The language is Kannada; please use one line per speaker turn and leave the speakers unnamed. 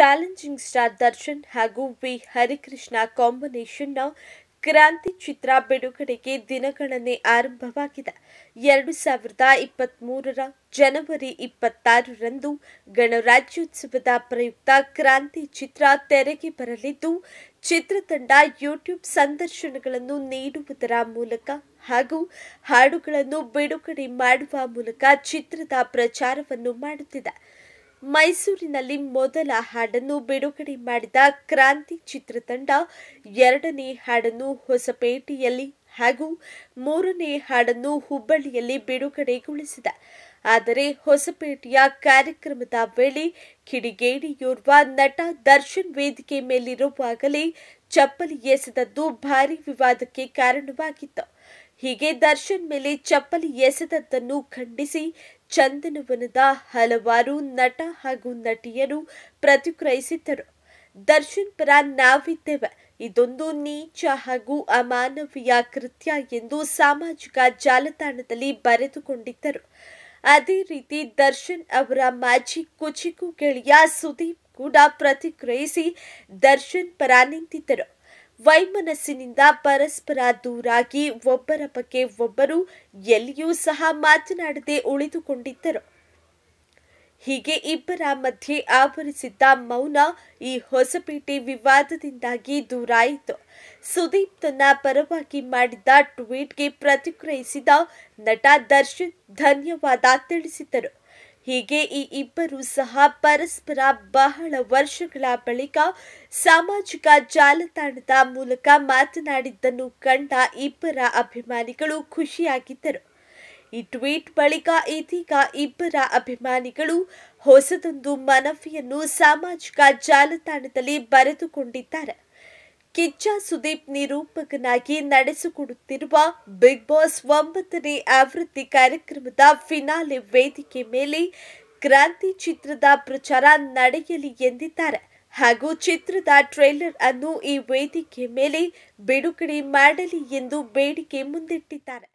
ಚಾಲೆಂಜಿಂಗ್ ಸ್ಟಾರ್ ದರ್ಶನ್ ಹಾಗೂ ವಿ ಹರಿಕೃಷ್ಣ ಕಾಂಬಿನೇಷನ್ನ ಕ್ರಾಂತಿ ಚಿತ್ರ ಬಿಡುಗಡೆಗೆ ದಿನಗಳನ್ನೇ ಆರಂಭವಾಗಿದೆ ಎರಡು ಸಾವಿರದ ಇಪ್ಪತ್ತ್ ಮೂರರ ಜನವರಿ ಇಪ್ಪತ್ತಾರರಂದು ಗಣರಾಜ್ಯೋತ್ಸವದ ಪ್ರಯುಕ್ತ ಕ್ರಾಂತಿ ಚಿತ್ರ ತೆರೆಗೆ ಬರಲಿದ್ದು ಚಿತ್ರತಂಡ ಯೂಟ್ಯೂಬ್ ಸಂದರ್ಶನಗಳನ್ನು ನೀಡುವುದರ ಮೂಲಕ ಹಾಗೂ ಹಾಡುಗಳನ್ನು ಬಿಡುಗಡೆ ಮಾಡುವ ಮೂಲಕ ಚಿತ್ರದ ಪ್ರಚಾರವನ್ನು ಮಾಡುತ್ತಿದೆ ಮೈಸೂರಿನಲ್ಲಿ ಮೊದಲ ಹಾಡನ್ನು ಬಿಡುಗಡೆ ಮಾಡಿದ ಕ್ರಾಂತಿ ಚಿತ್ರತಂಡ ಎರಡನೇ ಹಾಡನ್ನು ಹೊಸಪೇಟೆಯಲ್ಲಿ ಹಾಗೂ ಮೂರನೇ ಹಾಡನ್ನು ಹುಬ್ಬಳ್ಳಿಯಲ್ಲಿ ಬಿಡುಗಡೆಗೊಳಿಸಿದೆ ಆದರೆ ಹೊಸಪೇಟೆಯ ಕಾರ್ಯಕ್ರಮದ ವೇಳೆ ಕಿಡಿಗೇಡಿಯೋರ್ವ ನಟ ದರ್ಶನ್ ವೇದಿಕೆ ಮೇಲಿರುವಾಗಲೇ ಚಪ್ಪಲಿ ಎಸೆದದ್ದು ಭಾರಿ ವಿವಾದಕ್ಕೆ ಕಾರಣವಾಗಿತ್ತು ಹೀಗೆ ದರ್ಶನ್ ಮೇಲೆ ಚಪ್ಪಲಿ ಎಸೆದದ್ದನ್ನು ಖಂಡಿಸಿ ಚಂದನವನದ ಹಲವಾರು ನಟ ಹಾಗೂ ನಟಿಯರು ಪ್ರತಿಕ್ರಿಯಿಸಿದ್ದರು ದರ್ಶನ್ ಪರ ನಾವಿದ್ದೇವೆ ಇದೊಂದು ನೀಚ ಹಾಗೂ ಅಮಾನವೀಯ ಕೃತ್ಯ ಎಂದು ಸಾಮಾಜಿಕ ಜಾಲತಾಣದಲ್ಲಿ ಬರೆದುಕೊಂಡಿದ್ದರು ಅದೇ ರೀತಿ ದರ್ಶನ್ ಅವರ ಮಾಜಿ ಕುಚಿಕು ಗೆಳೆಯ ಸುದೀಪ್ ಕೂಡ ಪ್ರತಿಕ್ರಿಯಿಸಿ ದರ್ಶನ್ ಪರ ನಿಂತಿದ್ದರು ವೈಮನಸ್ಸಿನಿಂದ ಪರಸ್ಪರ ದೂರಾಗಿ ಒಬ್ಬರ ಬಗ್ಗೆ ಒಬ್ಬರು ಎಲ್ಲಿಯೂ ಸಹ ಮಾತನಾಡದೆ ಉಳಿದುಕೊಂಡಿದ್ದರು ಹೀಗೆ ಇಬ್ಬರ ಮಧ್ಯೆ ಆವರಿಸಿದ್ದ ಮೌನ ಈ ಹೊಸಪೇಟೆ ವಿವಾದದಿಂದಾಗಿ ದೂರಾಯಿತು ಸುದೀಪ್ ತನ್ನ ಪರವಾಗಿ ಮಾಡಿದ್ದ ಟ್ವೀಟ್ಗೆ ಪ್ರತಿಕ್ರಿಯಿಸಿದ ನಟ ದರ್ಶನ್ ಧನ್ಯವಾದ ತಿಳಿಸಿದರು ಹೀಗೆ ಈ ಇಬ್ಬರು ಸಹ ಪರಸ್ಪರ ಬಹಳ ವರ್ಷಗಳ ಬಳಿಕ ಸಾಮಾಜಿಕ ಜಾಲತಾಣದ ಮೂಲಕ ಮಾತನಾಡಿದ್ದನ್ನು ಕಂಡ ಇಬ್ಬರ ಅಭಿಮಾನಿಗಳು ಖುಷಿಯಾಗಿದ್ದರು ಈ ಟ್ವೀಟ್ ಬಳಿಕ ಇದೀಗ ಇಬ್ಬರ ಅಭಿಮಾನಿಗಳು ಹೊಸದೊಂದು ಮನವಿಯನ್ನು ಸಾಮಾಜಿಕ ಜಾಲತಾಣದಲ್ಲಿ ಬರೆದುಕೊಂಡಿದ್ದಾರೆ ಕಿಚ್ಚ ಸುದೀಪ್ ನಿರೂಪಕನಾಗಿ ನಡೆಸಿಕೊಡುತ್ತಿರುವ ಬಿಗ್ ಬಾಸ್ ಒಂಬತ್ತನೇ ಆವೃತ್ತಿ ಕಾರ್ಯಕ್ರಮದ ಫಿನಾಲೆ ವೇದಿಕೆ ಮೇಲೆ ಕ್ರಾಂತಿ ಚಿತ್ರದ ಪ್ರಚಾರ ನಡೆಯಲಿ ಎಂದಿದ್ದಾರೆ ಹಾಗೂ ಚಿತ್ರದ ಟ್ರೇಲರ್ ಅನ್ನು ಈ ವೇದಿಕೆ ಮೇಲೆ ಬಿಡುಗಡೆ ಮಾಡಲಿ ಎಂದು ಬೇಡಿಕೆ ಮುಂದಿಟ್ಟಿದ್ದಾರೆ